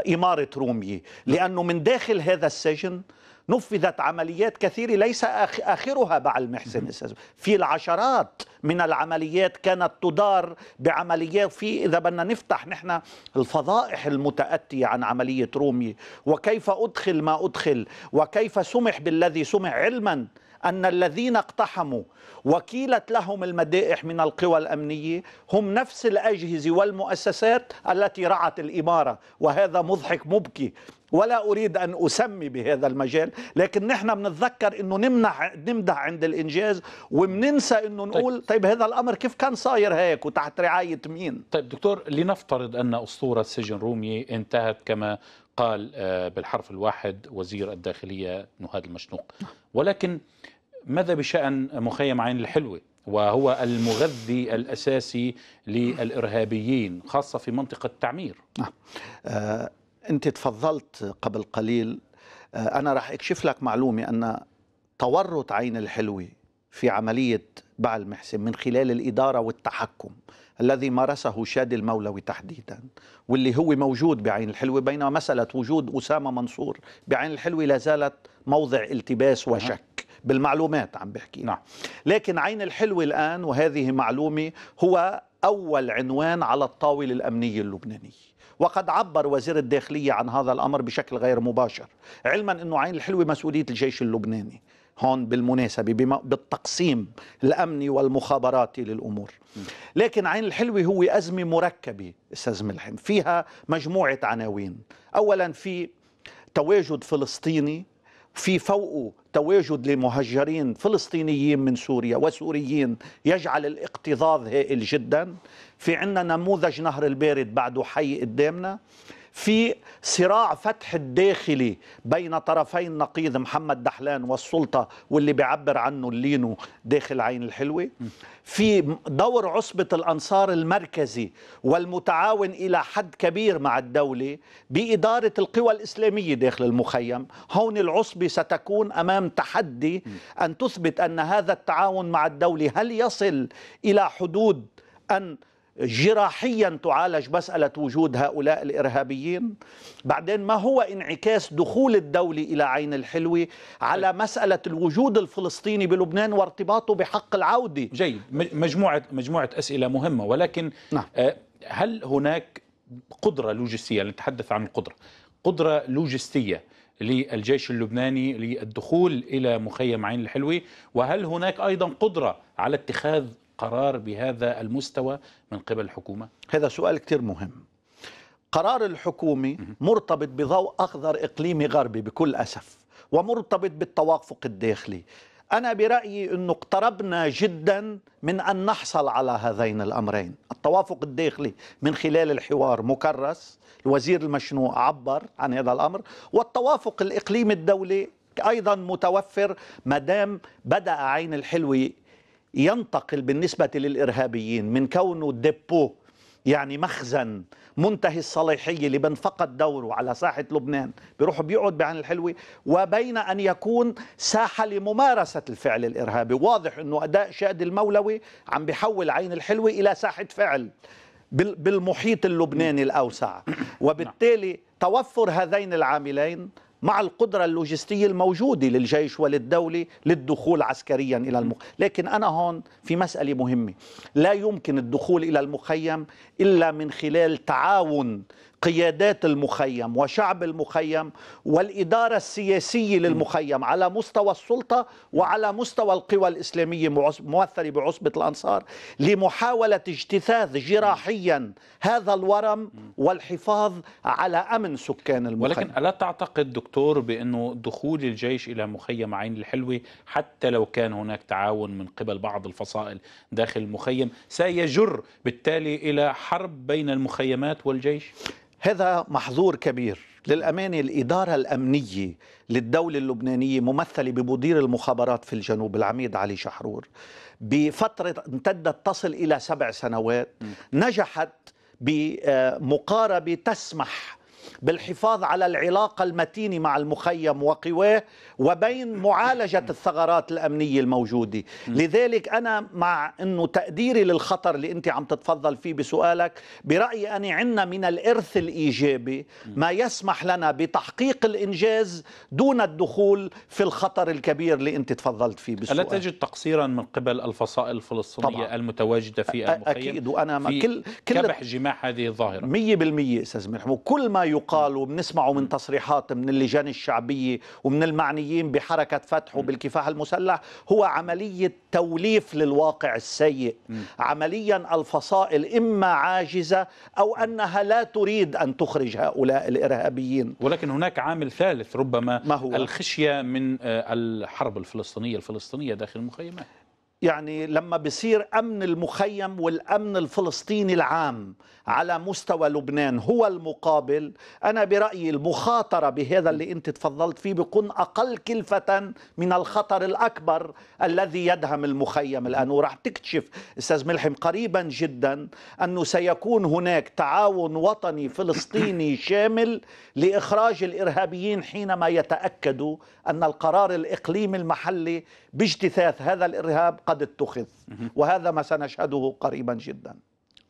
آه، إمارة رومي لأنه من داخل هذا السجن نفذت عمليات كثيرة ليس آخرها بعد المحسن في العشرات من العمليات كانت تدار بعمليات في إذا بدنا نفتح نحن الفضائح المتأتية عن عملية رومي وكيف أدخل ما أدخل وكيف سمح بالذي سمح علما أن الذين اقتحموا وكيلت لهم المدائح من القوى الأمنية هم نفس الأجهزة والمؤسسات التي رعت الإمارة وهذا مضحك مبكي ولا أريد أن أسمي بهذا المجال لكن نحن بنتذكر أنه نمنح نمدح عند الإنجاز وبننسى أنه طيب. نقول طيب. طيب هذا الأمر كيف كان صاير هيك وتحت رعاية مين طيب دكتور لنفترض أن أسطورة سجن رومي انتهت كما قال آه، بالحرف الواحد وزير الداخلية نهاد المشنوق ولكن ماذا بشأن مخيم عين الحلوة وهو المغذي الأساسي للإرهابيين خاصة في منطقة تعمير نعم. آه أنت تفضلت قبل قليل آه أنا راح أكشف لك معلومة أن تورط عين الحلوة في عملية بعل محسن من خلال الإدارة والتحكم الذي مارسه شادي المولوي تحديدا واللي هو موجود بعين الحلوة بينما مسألة وجود أسامة منصور بعين الحلوة لا زالت موضع التباس وشك بالمعلومات عم بحكي نعم. لكن عين الحلوة الآن وهذه معلومة هو أول عنوان على الطاولة الأمنية اللبنانية وقد عبر وزير الداخلية عن هذا الأمر بشكل غير مباشر علما أنه عين الحلوة مسؤولية الجيش اللبناني هون بالمناسبة بالتقسيم الأمني والمخابراتي للأمور لكن عين الحلوة هو أزمة مركبة أستاذ ملحم فيها مجموعة عناوين أولا في تواجد فلسطيني في فوقه تواجد لمهجرين فلسطينيين من سوريا وسوريين يجعل الاكتظاظ هائل جدا في عندنا نموذج نهر البارد بعده حي قدامنا في صراع فتح الداخلي بين طرفي نقيض محمد دحلان والسلطة واللي بيعبر عنه اللينو داخل عين الحلوة في دور عصبة الأنصار المركزي والمتعاون إلى حد كبير مع الدولة بإدارة القوى الإسلامية داخل المخيم هون العصبة ستكون أمام تحدي أن تثبت أن هذا التعاون مع الدولة هل يصل إلى حدود أن جراحيا تعالج مسألة وجود هؤلاء الإرهابيين بعدين ما هو انعكاس دخول الدولة إلى عين الحلوة على مسألة الوجود الفلسطيني بلبنان وارتباطه بحق العودة جيد مجموعة, مجموعة أسئلة مهمة ولكن نعم. آه، هل هناك قدرة لوجستية نتحدث عن القدرة قدرة لوجستية للجيش اللبناني للدخول إلى مخيم عين الحلوة وهل هناك أيضا قدرة على اتخاذ قرار بهذا المستوى من قبل الحكومة؟ هذا سؤال كثير مهم قرار الحكومة مرتبط بضوء أخضر إقليمي غربي بكل أسف ومرتبط بالتوافق الداخلي أنا برأيي أنه اقتربنا جدا من أن نحصل على هذين الأمرين التوافق الداخلي من خلال الحوار مكرس الوزير المشنوع عبر عن هذا الأمر والتوافق الإقليمي الدولي أيضا متوفر مدام بدأ عين الحلوي ينتقل بالنسبة للإرهابيين من كونه ديبو يعني مخزن منتهي الصلاحية اللي فقد دوره على ساحة لبنان بيروح بيقعد بعين الحلوة وبين أن يكون ساحة لممارسة الفعل الإرهابي واضح أنه أداء شاد المولوي عم بيحول عين الحلوة إلى ساحة فعل بالمحيط اللبناني الأوسع وبالتالي توفر هذين العاملين مع القدرة اللوجستية الموجودة للجيش وللدولة للدخول عسكريا إلى المخيم لكن أنا هون في مسألة مهمة لا يمكن الدخول إلى المخيم إلا من خلال تعاون قيادات المخيم وشعب المخيم والإدارة السياسية للمخيم على مستوى السلطة وعلى مستوى القوى الإسلامية مؤثرة بعصبة الأنصار لمحاولة اجتثاث جراحيا هذا الورم والحفاظ على أمن سكان المخيم ولكن ألا تعتقد دكتور بأنه دخول الجيش إلى مخيم عين الحلوة حتى لو كان هناك تعاون من قبل بعض الفصائل داخل المخيم سيجر بالتالي إلى حرب بين المخيمات والجيش هذا محظور كبير للأمانة الإدارة الأمنية للدولة اللبنانية ممثلة بمدير المخابرات في الجنوب العميد علي شحرور بفترة امتدت تصل إلى سبع سنوات نجحت بمقاربة تسمح بالحفاظ على العلاقة المتينة مع المخيم وقواه وبين معالجة الثغرات الأمنية الموجودة لذلك أنا مع أنه تقديري للخطر اللي أنت عم تتفضل فيه بسؤالك برأيي أنا عندنا من الإرث الإيجابي ما يسمح لنا بتحقيق الإنجاز دون الدخول في الخطر الكبير اللي أنت تفضلت فيه بسؤالك ألا تجد تقصيرا من قبل الفصائل الفلسطينية طبعا. المتواجدة في المخيم أكيد وأنا في كل كل كبح جماح هذه الظاهرة 100% أستاذ محمود كل ما يقال وبنسمعه من تصريحات من اللجان الشعبية ومن المعنيين بحركة فتح وبالكفاح المسلح هو عملية توليف للواقع السيء عمليا الفصائل إما عاجزة أو أنها لا تريد أن تخرج هؤلاء الإرهابيين ولكن هناك عامل ثالث ربما ما هو؟ الخشية من آه، الحرب الفلسطينية الفلسطينية داخل المخيمات يعني لما بصير أمن المخيم والأمن الفلسطيني العام على مستوى لبنان هو المقابل أنا برأيي المخاطرة بهذا اللي أنت تفضلت فيه بيكون أقل كلفة من الخطر الأكبر الذي يدهم المخيم الآن وراح تكتشف أستاذ ملحم قريبا جدا أنه سيكون هناك تعاون وطني فلسطيني *coughs* شامل لإخراج الإرهابيين حينما يتأكدوا أن القرار الإقليمي المحلي باجتثاث هذا الإرهاب قد قد اتخذ وهذا ما سنشهده قريبا جدا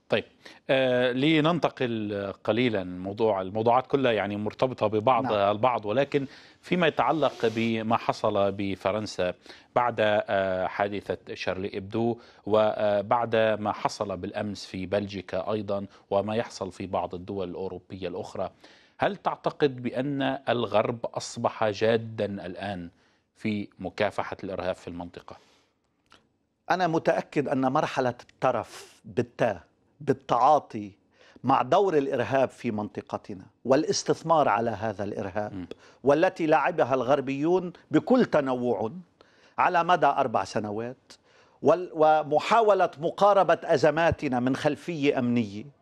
طيب آه لننتقل قليلا موضوع الموضوعات كلها يعني مرتبطة ببعض نعم. البعض ولكن فيما يتعلق بما حصل بفرنسا بعد آه حادثة شارلي إبدو وبعد ما حصل بالأمس في بلجيكا أيضا وما يحصل في بعض الدول الأوروبية الأخرى هل تعتقد بأن الغرب أصبح جادا الآن في مكافحة الإرهاب في المنطقة؟ أنا متأكد أن مرحلة الترف بالتاء بالتعاطي مع دور الإرهاب في منطقتنا والاستثمار على هذا الإرهاب والتي لعبها الغربيون بكل تنوع على مدى أربع سنوات ومحاولة مقاربة أزماتنا من خلفية أمنية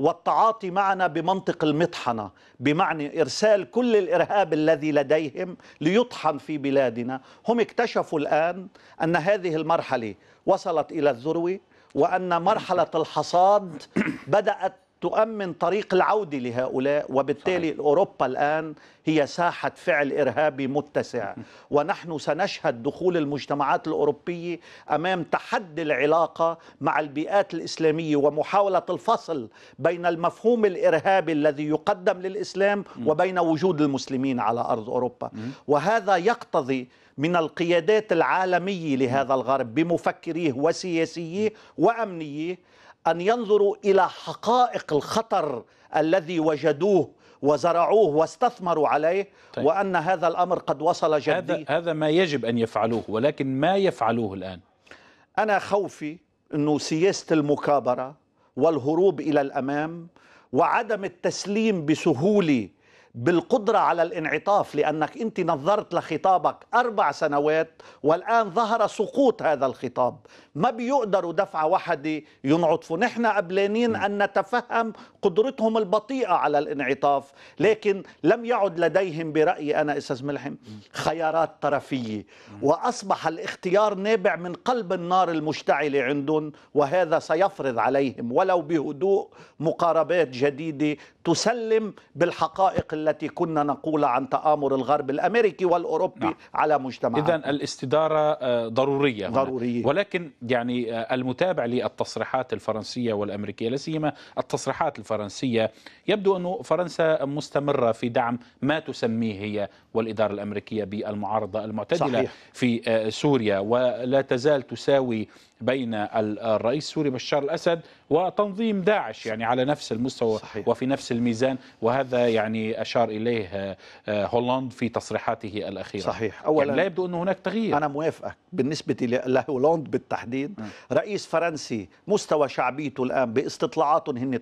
والتعاطي معنا بمنطق المطحنة بمعنى إرسال كل الإرهاب الذي لديهم ليطحن في بلادنا هم اكتشفوا الآن أن هذه المرحلة وصلت إلى الذروة وأن مرحلة الحصاد بدأت تؤمن طريق العودة لهؤلاء وبالتالي صحيح. أوروبا الآن هي ساحة فعل إرهابي متسع *laughs* ونحن سنشهد دخول المجتمعات الأوروبية أمام تحدي العلاقة مع البيئات الإسلامية ومحاولة الفصل بين المفهوم الإرهابي الذي يقدم للإسلام وبين وجود المسلمين على أرض أوروبا وهذا يقتضي من القيادات العالمية لهذا الغرب بمفكريه وسياسيه وأمنيه أن ينظروا إلى حقائق الخطر الذي وجدوه وزرعوه واستثمروا عليه طيب. وأن هذا الأمر قد وصل جدي هذا, هذا ما يجب أن يفعلوه ولكن ما يفعلوه الآن أنا خوفي أنه سياسة المكابرة والهروب إلى الأمام وعدم التسليم بسهولة بالقدرة على الانعطاف لأنك أنت نظرت لخطابك أربع سنوات والآن ظهر سقوط هذا الخطاب ما بيقدروا دفعة واحد ينعطفوا نحن قبلانين أن نتفهم قدرتهم البطيئة على الانعطاف لكن لم يعد لديهم برأيي أنا أستاذ ملحم خيارات طرفية وأصبح الاختيار نابع من قلب النار المشتعلة عندهم وهذا سيفرض عليهم ولو بهدوء مقاربات جديدة تسلم بالحقائق التي كنا نقول عن تآمر الغرب الأمريكي والأوروبي نعم. على مجتمع إذا الاستدارة آه، ضرورية هنا. ضرورية ولكن يعني آه، المتابع للتصريحات الفرنسية والأمريكية لا سيما التصريحات الفرنسية يبدو أن فرنسا مستمرة في دعم ما تسميه هي والإدارة الأمريكية بالمعارضة المعتدلة صحيح. في آه، سوريا ولا تزال تساوي بين الرئيس السوري بشار الأسد وتنظيم داعش يعني على نفس المستوى صحيح. وفي نفس الميزان وهذا يعني أشار إليه آه، هولاند في تصريحاته الأخيرة صحيح يعني أولا يعني لا يبدو انه هناك تغيير أنا موافقك بالنسبة لهولاند بالتحديد م. رئيس فرنسي مستوى شعبيته الآن باستطلاعاته هن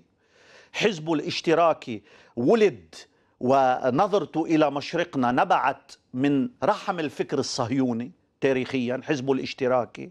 12% حزبه الاشتراكي ولد ونظرته إلى مشرقنا نبعت من رحم الفكر الصهيوني تاريخيا حزب الاشتراكي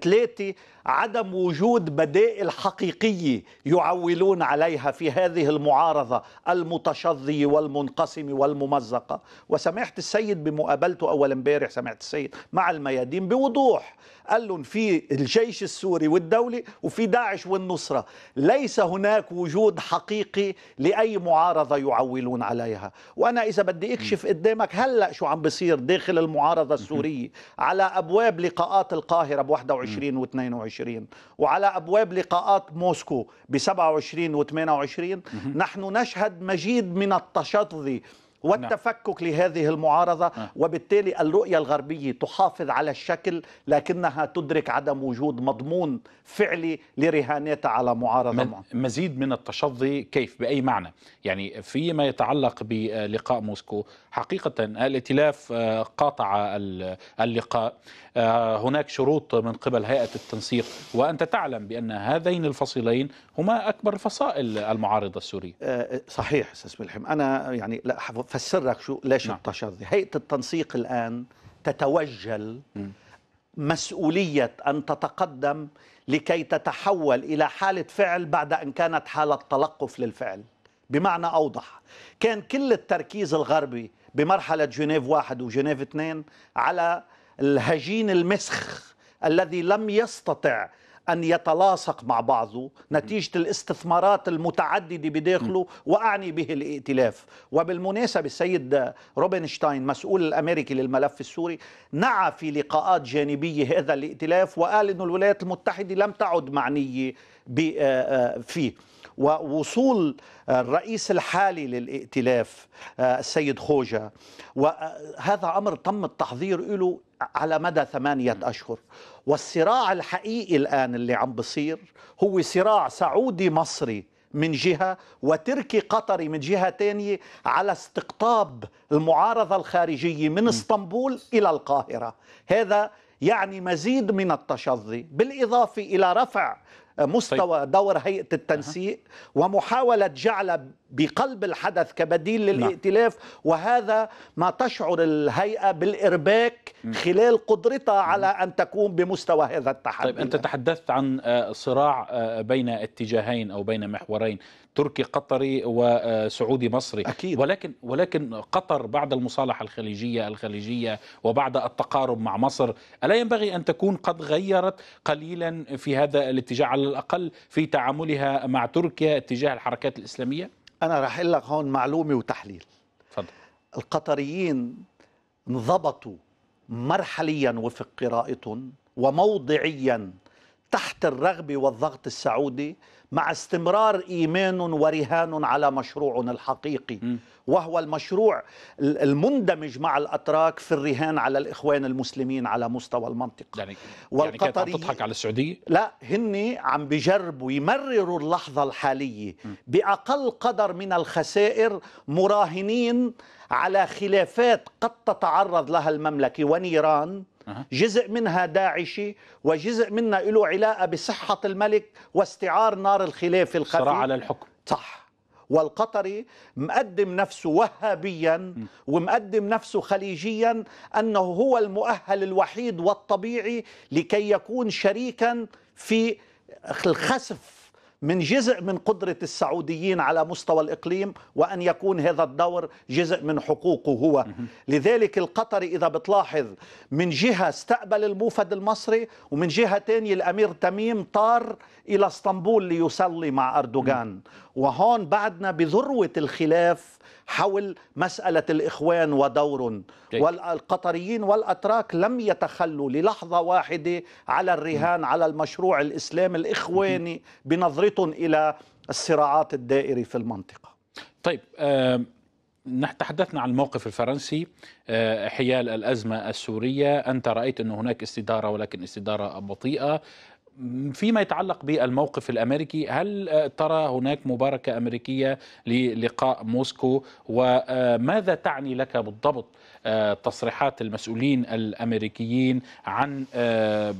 ثلاثة عدم وجود بدائل حقيقية يعولون عليها في هذه المعارضة المتشظية والمنقسمة والممزقة وسماحة السيد بمقابلته أول امبارح سماحة السيد مع الميادين بوضوح قال لهم في الجيش السوري والدولة وفي داعش والنصرة ليس هناك وجود حقيقي لأي معارضة يعولون عليها وأنا إذا بدي أكشف قدامك هلأ شو عم بصير داخل المعارضة السورية على أبواب لقاءات القاهرة ب 21 و 22 وعلى أبواب لقاءات موسكو ب 27 و 28 نحن نشهد مجيد من التشظي نعم. والتفكك لهذه المعارضة نعم. وبالتالي الرؤية الغربية تحافظ على الشكل لكنها تدرك عدم وجود مضمون فعلي لرهاناتها على معارضة معه. مزيد من التشظي كيف بأي معنى يعني فيما يتعلق بلقاء موسكو حقيقة الائتلاف آه، قاطع اللقاء آه، هناك شروط من قبل هيئة التنسيق وأنت تعلم بأن هذين الفصيلين هما أكبر الفصائل المعارضة السورية آه، صحيح أستاذ ملحم أنا يعني لا فسر لك شو ليش نعم. التشظي هيئه التنسيق الان تتوجل م. مسؤوليه ان تتقدم لكي تتحول الى حاله فعل بعد ان كانت حاله تلقف للفعل بمعنى اوضح كان كل التركيز الغربي بمرحله جنيف واحد وجنيف اثنين على الهجين المسخ الذي لم يستطع أن يتلاصق مع بعضه نتيجة الاستثمارات المتعددة بداخله وأعني به الائتلاف وبالمناسبة السيد روبنشتاين مسؤول الأمريكي للملف السوري نعى في لقاءات جانبية هذا الائتلاف وقال أن الولايات المتحدة لم تعد معنية آه، آه، فيه ووصول الرئيس الحالي للائتلاف آه، السيد خوجة وهذا أمر تم التحضير له على مدى ثمانية أشهر والصراع الحقيقي الآن اللي عم بصير هو صراع سعودي مصري من جهة وتركي قطري من جهة تانية على استقطاب المعارضة الخارجية من اسطنبول إلى القاهرة هذا يعني مزيد من التشظي بالإضافة إلى رفع مستوى طيب. دور هيئة التنسيق أه. ومحاولة جعل بقلب الحدث كبديل نعم. للائتلاف وهذا ما تشعر الهيئة بالإرباك خلال قدرتها على أن تكون بمستوى هذا التحدي طيب أنت تحدثت عن آه، صراع آه، بين اتجاهين أو بين محورين تركي قطري وسعودي آه، مصري أكيد. ولكن ولكن قطر بعد المصالحة الخليجية الخليجية وبعد التقارب مع مصر ألا ينبغي أن تكون قد غيرت قليلا في هذا الاتجاه على الأقل في تعاملها مع تركيا اتجاه الحركات الإسلامية؟ انا راح اقول لك هون معلومه وتحليل فضل. القطريين انضبطوا مرحليا وفق قراءتهم وموضعيا تحت الرغبة والضغط السعودي مع استمرار إيمان ورهان على مشروع الحقيقي م. وهو المشروع المندمج مع الأتراك في الرهان على الإخوان المسلمين على مستوى المنطقة يعني, والقطري يعني تضحك على السعودية؟ لا هن عم بجربوا يمرروا اللحظة الحالية م. بأقل قدر من الخسائر مراهنين على خلافات قد تتعرض لها المملكة ونيران جزء منها داعشي وجزء منها له علاقة بصحة الملك واستعار نار الخلافة الخفي صراع على الحكم صح والقطري مقدم نفسه وهابيا ومقدم نفسه خليجيا أنه هو المؤهل الوحيد والطبيعي لكي يكون شريكا في الخسف من جزء من قدرة السعوديين على مستوى الإقليم وأن يكون هذا الدور جزء من حقوقه هو لذلك القطري إذا بتلاحظ من جهة استقبل الموفد المصري ومن جهة تانية الأمير تميم طار إلى اسطنبول ليصلي مع أردوغان وهون بعدنا بذروة الخلاف حول مسألة الإخوان ودور والقطريين والأتراك لم يتخلوا للحظة واحدة على الرهان على المشروع الإسلامي الإخواني بنظرتهم إلى الصراعات الدائرة في المنطقة طيب آه، نحن تحدثنا عن الموقف الفرنسي آه، حيال الأزمة السورية أنت رأيت أن هناك استدارة ولكن استدارة بطيئة فيما يتعلق بالموقف الامريكي هل آه، ترى هناك مباركه امريكيه للقاء موسكو وماذا تعني لك بالضبط آه، تصريحات المسؤولين الامريكيين عن آه،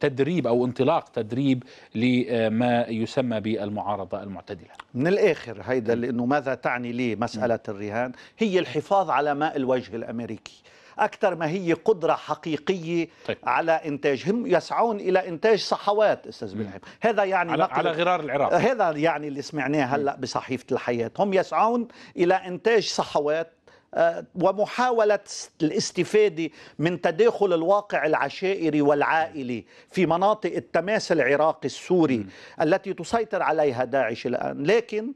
تدريب او انطلاق تدريب لما يسمى بالمعارضه المعتدله. من الاخر هيدا لانه ماذا تعني لي مساله الرهان هي الحفاظ على ماء الوجه الامريكي. أكثر ما هي قدرة حقيقية طيب. على إنتاج هم يسعون إلى إنتاج صحوات أستاذ بنعم هذا يعني على, على غرار العراق هذا يعني اللي سمعناه هلأ بصحيفة الحياة هم يسعون إلى إنتاج صحوات آه، ومحاولة الاستفادة من تداخل الواقع العشائري والعائلي في مناطق التماس العراقي السوري التي تسيطر عليها داعش الآن لكن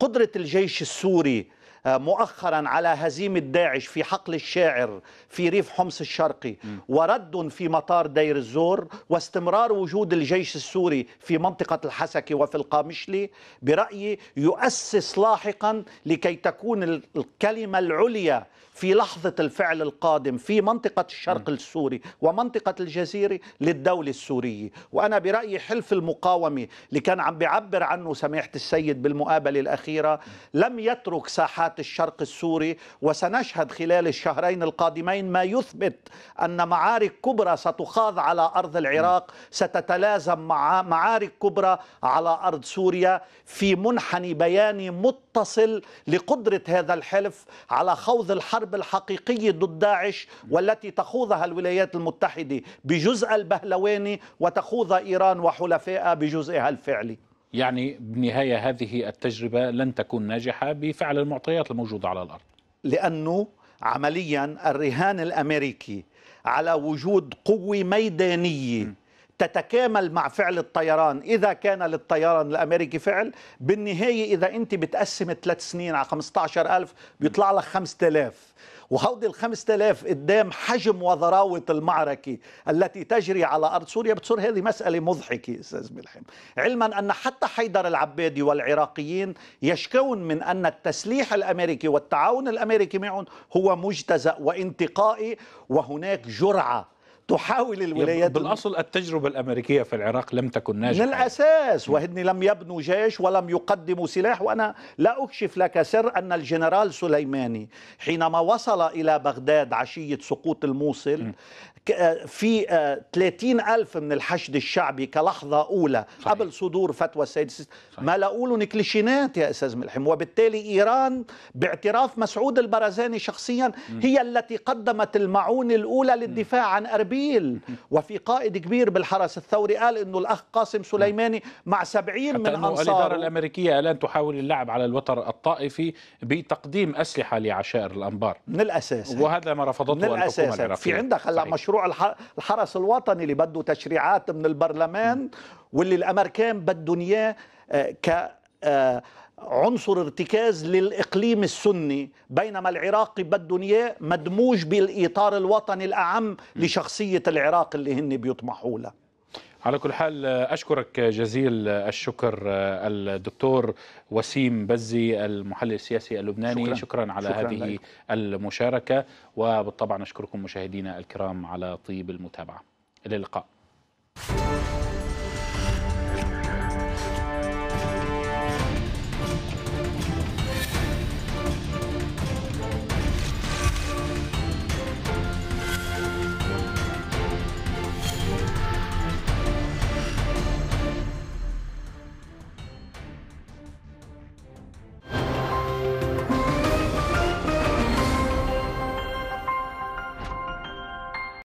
قدرة الجيش السوري آه، مؤخرا على هزيمة داعش في حقل الشاعر في ريف حمص الشرقي ورد في مطار دير الزور واستمرار وجود الجيش السوري في منطقة الحسكة وفي القامشلي برأيي يؤسس لاحقا لكي تكون الكلمة العليا في لحظة الفعل القادم في منطقة الشرق السوري ومنطقة الجزيرة للدولة السورية وأنا برأيي حلف المقاومة اللي كان عم بيعبر عنه سماحة السيد بالمقابلة الأخيرة لم يترك ساحات الشرق السوري وسنشهد خلال الشهرين القادمين ما يثبت أن معارك كبرى ستخاض على أرض العراق ستتلازم مع معارك كبرى على أرض سوريا في منحني بياني مطلق تصل لقدرة هذا الحلف على خوض الحرب الحقيقية ضد داعش والتي تخوضها الولايات المتحدة بجزء البهلواني وتخوض إيران وحلفائها بجزئها الفعلي يعني بالنهاية هذه التجربة لن تكون ناجحة بفعل المعطيات الموجودة على الأرض لأنه عمليا الرهان الأمريكي على وجود قوة ميدانية م. تتكامل مع فعل الطيران إذا كان للطيران الأمريكي فعل بالنهاية إذا أنت بتقسم ثلاث سنين على 15 ألف بيطلع لك 5000 وهودي ال 5000 قدام حجم وضراوة المعركه التي تجري على ارض سوريا بتصير هذه مساله مضحكه استاذ ملحم، علما ان حتى حيدر العبادي والعراقيين يشكون من ان التسليح الامريكي والتعاون الامريكي معهم هو مجتزأ وانتقائي وهناك جرعه تحاول الولايات بالاصل التجربه الامريكيه في العراق لم تكن ناجحه من الاساس وهن لم يبنوا جيش ولم يقدموا سلاح وانا لا اكشف لك سر ان الجنرال سليماني حينما وصل الى بغداد عشيه سقوط الموصل آه، في 30 آه، ألف من الحشد الشعبي كلحظة أولى صحيح. قبل صدور فتوى السيد ما لقوله كليشينات يا أستاذ ملحم وبالتالي إيران باعتراف مسعود البرزاني شخصيا م. هي التي قدمت المعونة الأولى للدفاع م. عن أربيل م. وفي قائد كبير بالحرس الثوري قال أنه الأخ قاسم سليماني مع 70 من أنصاره الإدارة الأمريكية الآن تحاول اللعب على الوتر الطائفي بتقديم أسلحة لعشائر الأنبار من الأساس وهذا ما رفضته من الأساس الحكومة العراقية في عندك هلا مشروع مشروع الحرس الوطني اللي بده تشريعات من البرلمان واللي الامريكان بدهم اياه آه، ك آه، عنصر ارتكاز للاقليم السني بينما العراقي بدهم اياه مدموج بالاطار الوطني الاعم لشخصيه العراق اللي هن بيطمحوا له على كل حال أشكرك جزيل الشكر آه، الدكتور وسيم بزي المحلل السياسي اللبناني شكرا, شكرا على شكرا هذه لك. المشاركة وبالطبع نشكركم مشاهدينا الكرام على طيب المتابعة إلى اللقاء